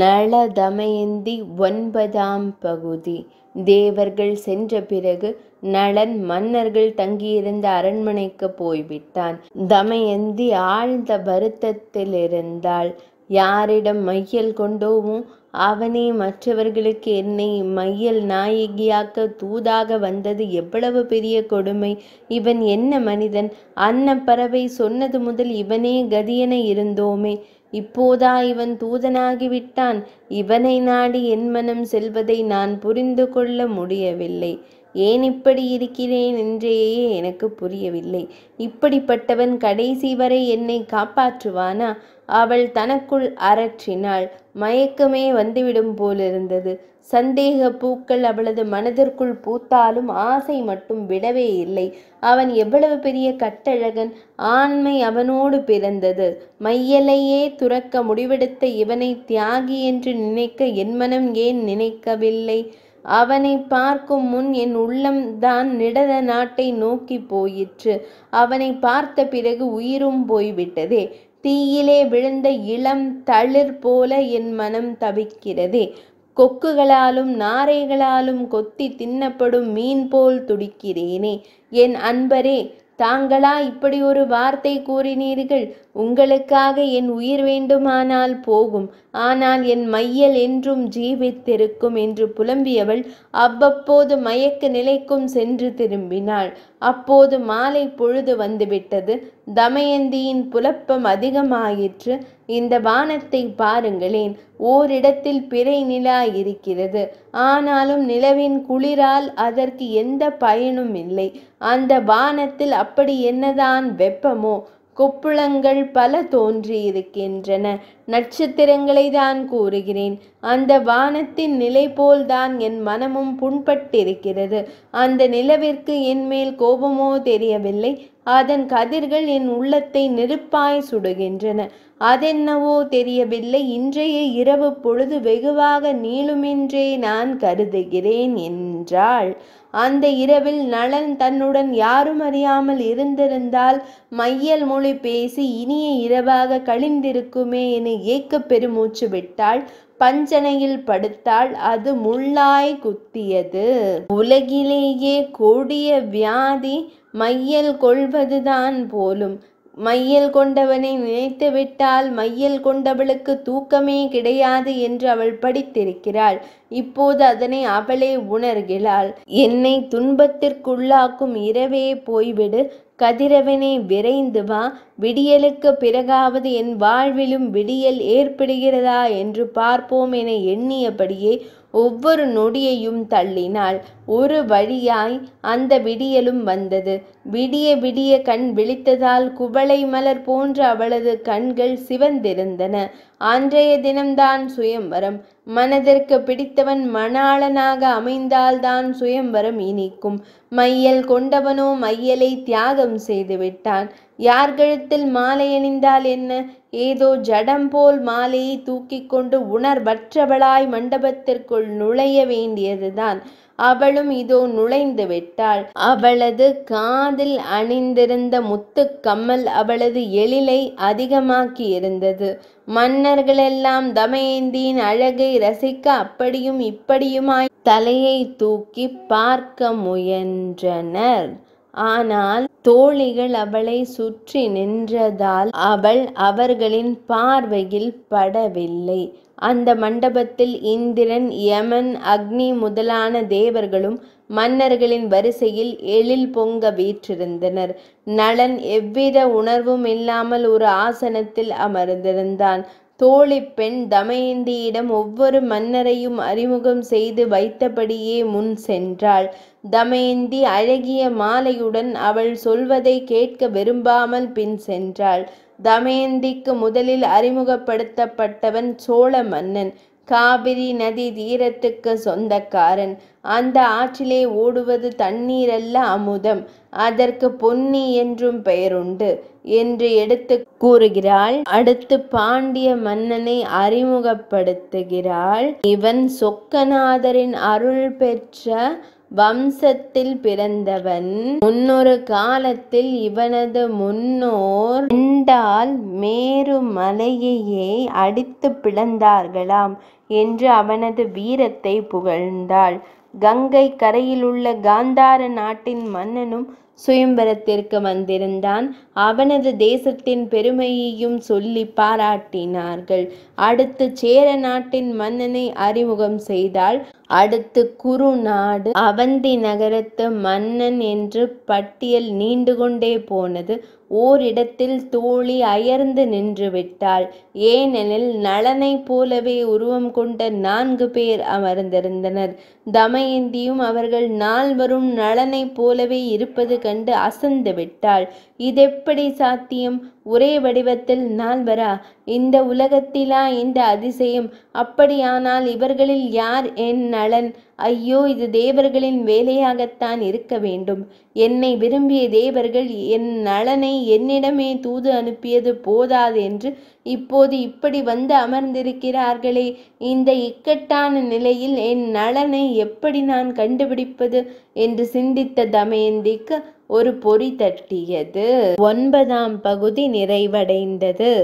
நளதமயந்தி ஒன்பதாம் பகுதி தேவர்கள் சென்ற பிறகு நளன் மன்னர்கள் தங்கியிருந்த அரண்மனைக்கு போய்விட்டான் தமயந்தி ஆழ்ந்த வருத்தத்தில் இருந்தாள் யாரிடம் மையல் கொண்டோமோ அவனே மற்றவர்களுக்கு என்னை மையல் நாயகியாக்க தூதாக வந்தது எவ்வளவு பெரிய கொடுமை இவன் என்ன மனிதன் அன்னப்பறவை சொன்னது முதல் இவனே கதியென இருந்தோமே இப்போதா இவன் தூதனாகிவிட்டான் இவனை நாடி என் மனம் செல்வதை நான் புரிந்து கொள்ள முடியவில்லை ஏன் இப்படி இருக்கிறேன் என்றேயே எனக்கு புரியவில்லை இப்படிப்பட்டவன் கடைசி வரை என்னை காப்பாற்றுவானா அவள் தனக்குள் அரற்றினாள் மயக்கமே வந்துவிடும் போலிருந்தது சந்தேக பூக்கள் அவளது மனதிற்குள் பூத்தாலும் ஆசை மட்டும் விடவே இல்லை அவன் எவ்வளவு பெரிய கட்டழகன் ஆண்மை அவனோடு பிறந்தது மையலையே துறக்க முடிவெடுத்த இவனை தியாகி என்று நினைக்க என் மனம் ஏன் நினைக்கவில்லை அவனை பார்க்கும் முன் என் உள்ளம் தான் நிடத நாட்டை நோக்கி போயிற்று அவனை பார்த்த பிறகு உயிரும் போய்விட்டதே தீயிலே விழுந்த இளம் தளிர் போல என் மனம் தவிக்கிறதே கொக்குகளாலும் நாரைகளாலும் கொத்தி தின்னப்படும் மீன் போல் துடிக்கிறேனே என் அன்பரே தாங்களா இப்படி ஒரு வார்த்தை கூறினீர்கள் உங்களுக்காக என் உயிர் வேண்டுமானால் போகும் ஆனால் என் மையல் என்றும் ஜீவித்திருக்கும் என்று புலம்பியவள் அவ்வப்போது மயக்க நிலைக்கும் சென்று திரும்பினாள் அப்போது மாலை பொழுது வந்துவிட்டது தமயந்தியின் புலப்பம் அதிகமாயிற்று இந்த வானத்தை பாருங்களேன் ஓரிடத்தில் பிறை நிலா இருக்கிறது ஆனாலும் நிலவின் குளிரால் அதற்கு எந்த பயனும் இல்லை அந்த வானத்தில் அப்படி என்னதான் வெப்பமோ கொப்புளங்கள் பல தோன்றியிருக்கின்றன நட்சத்திரங்களை தான் கூறுகிறேன் அந்த வானத்தின் நிலை போல்தான் என் மனமும் புண்பட்டிருக்கிறது அந்த நிலவிற்கு என்மேல் கோபமோ தெரியவில்லை அதன் கதிர்கள் என் உள்ளத்தை நெருப்பாய் சுடுகின்றன அதென்னவோ தெரியவில்லை இன்றைய இரவு பொழுது வெகுவாக நீளுமென்றே நான் கருதுகிறேன் என்றாள் அந்த இரவில் நலன் தன்னுடன் யாரும் அறியாமல் இருந்திருந்தால் மையல் மொழி பேசி இனிய இரவாக கழிந்திருக்குமே என ஏக்க பெருமூச்சு விட்டாள் பஞ்சனையில் படுத்தாள் அது முள்ளாய் குத்தியது உலகிலேயே கொடிய வியாதி மையல் கொள்வதுதான் போலும் மையல் கொண்டவனை நினைத்து விட்டால் மையல் கொண்டவளுக்கு தூக்கமே கிடையாது என்று அவள் படித்திருக்கிறாள் இப்போது அதனை அவளே உணர்கிறாள் என்னை துன்பத்திற்குள்ளாக்கும் இரவே போய்விடு கதிரவனை விரைந்து வா விடியலுக்கு பிறகாவது என் வாழ்விலும் விடியல் ஏற்படுகிறதா என்று பார்ப்போம் என எண்ணியபடியே ஒவ்வொரு நொடியையும் தள்ளினால் ஒரு வழியாய் அந்த விடியலும் வந்தது விடிய விடிய கண் விழித்ததால் குவளை மலர் போன்ற அவளது கண்கள் சிவந்திருந்தன அன்றைய தினம்தான் சுயம்பரம் மனதிற்கு பிடித்தவன் மணாளனாக அமைந்தால்தான் சுயம்பரம் இனிக்கும் மையல் கொண்டவனோ மையலை தியாகம் செய்துவிட்டான் யார் கழுத்தில் மாலை அணிந்தால் என்ன ஏதோ ஜடம் போல் மாலையை தூக்கி கொண்டு உணர்வற்றவளாய் மண்டபத்திற்குள் நுழைய வேண்டியதுதான் அவளும் இதோ நுழைந்து விட்டாள் அவளது காதில் அணிந்திருந்த முத்து கம்மல் அவளது எழிலை அதிகமாக்கி இருந்தது மன்னர்களெல்லாம் தமயந்தியின் அழகை ரசிக்க அப்படியும் இப்படியுமாய் தலையை தூக்கி பார்க்க முயன்றனர் ஆனால் தோழிகள் அவளை சுற்றி நின்றதால் அவள் அவர்களின் பார்வையில் படவில்லை அந்த மண்டபத்தில் இந்திரன் யமன் அக்னி முதலான தேவர்களும் மன்னர்களின் வரிசையில் எழில் பொங்க வீற்றிருந்தனர் நளன் எவ்வித உணர்வும் இல்லாமல் ஒரு ஆசனத்தில் அமர்ந்திருந்தான் தோழிப்பெண் தமயந்தியிடம் ஒவ்வொரு மன்னரையும் அறிமுகம் செய்து வைத்தபடியே முன் சென்றாள் தமயந்தி அழகிய மாலையுடன் அவள் சொல்வதை கேட்க விரும்பாமல் பின் சென்றாள் தமயந்திக்கு முதலில் அறிமுகப்படுத்தப்பட்டவன் சோழ மன்னன் காவிரி நதி தீரத்துக்கு சொந்தக்காரன் அந்த ஆற்றிலே ஓடுவது தண்ணீரல்ல அமுதம் அதற்கு பொன்னி என்றும் பெயருண்டு என்று எடுத்து கூறுகிறாள் அடுத்து பாண்டிய மன்னனை அறிமுகப்படுத்துகிறாள் இவன் சொக்கநாதரின் அருள் பெற்ற வம்சத்தில் பிறந்தவன் முன்னொரு காலத்தில் இவனது முன்னோர் என்றால் மேரு மலையையே அடித்து பிளந்தார்களாம் என்று அவனது வீரத்தை புகழ்ந்தாள் கங்கை கரையிலுள்ள காந்தார நாட்டின் மன்னனும் சுயம்பரத்திற்கு வந்திருந்தான் அவனது தேசத்தின் பெருமையையும் சொல்லி பாராட்டினார்கள் அடுத்து சேர நாட்டின் மன்னனை அறிமுகம் செய்தால் அடுத்து குரு நாடு அவந்தி நகரத்து மன்னன் என்று பட்டியல் நீண்டு கொண்டே போனது ஓரிடத்தில் தோழி அயர்ந்து நின்று விட்டாள் ஏனெனில் நலனைப் போலவே உருவம் கொண்ட நான்கு பேர் அமர்ந்திருந்தனர் தமயந்தியும் அவர்கள் நால்வரும் நலனைப் போலவே இருப்பது கண்டு அசந்து விட்டாள் இதெப்படி சாத்தியம் ஒரே வடிவத்தில் நால்வரா இந்த உலகத்திலா இந்த அதிசயம் அப்படியானால் இவர்களில் யார் என் நலன் ஐயோ இது தேவர்களின் வேலையாகத்தான் இருக்க வேண்டும் என்னை விரும்பிய தேவர்கள் என் நலனை என்னிடமே தூது அனுப்பியது போதாது என்று இப்போது இப்படி வந்து அமர்ந்திருக்கிறார்களே இந்த இக்கட்டான நிலையில் என் நலனை எப்படி நான் கண்டுபிடிப்பது என்று சிந்தித்த தமயந்திக்கு ஒரு பொறி தட்டியது ஒன்பதாம் பகுதி நிறைவடைந்தது